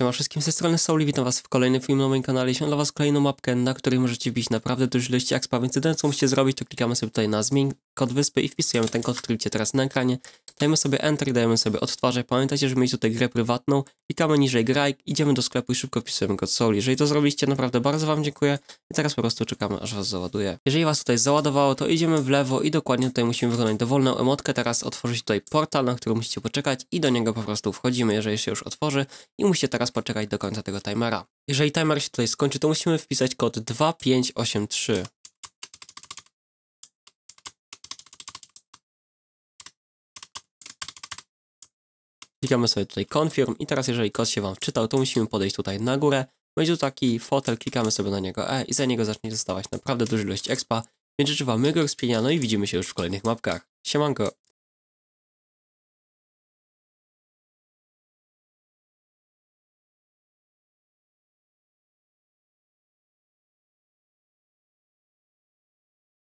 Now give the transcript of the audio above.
Siema wszystkim, ze strony Sauli, witam was w kolejnym filmie na moim kanale. Jeśli mam dla was kolejną mapkę, na której możecie wbić naprawdę dużo ilości jak z co musicie zrobić, to klikamy sobie tutaj na zmień kod wyspy i wpisujemy ten kod, który widzicie teraz na ekranie. Dajemy sobie Enter, dajemy sobie odtwarzać. Pamiętajcie, że mieć tutaj grę prywatną. Klikamy niżej graj, idziemy do sklepu i szybko wpisujemy kod Soul. Jeżeli to zrobiliście, naprawdę bardzo wam dziękuję. I teraz po prostu czekamy, aż was załaduje. Jeżeli was tutaj załadowało, to idziemy w lewo i dokładnie tutaj musimy wykonać dowolną emotkę. Teraz otworzyć tutaj portal, na który musicie poczekać i do niego po prostu wchodzimy, jeżeli się już otworzy. I musicie teraz poczekać do końca tego timera. Jeżeli timer się tutaj skończy, to musimy wpisać kod 2583. Klikamy sobie tutaj confirm i teraz jeżeli kod się Wam wczytał, to musimy podejść tutaj na górę, będzie no tu taki fotel, klikamy sobie na niego E i za niego zacznie zostawać naprawdę duża ilość expa, więc życzę Wam go rozpienia, no i widzimy się już w kolejnych mapkach. Siemanko!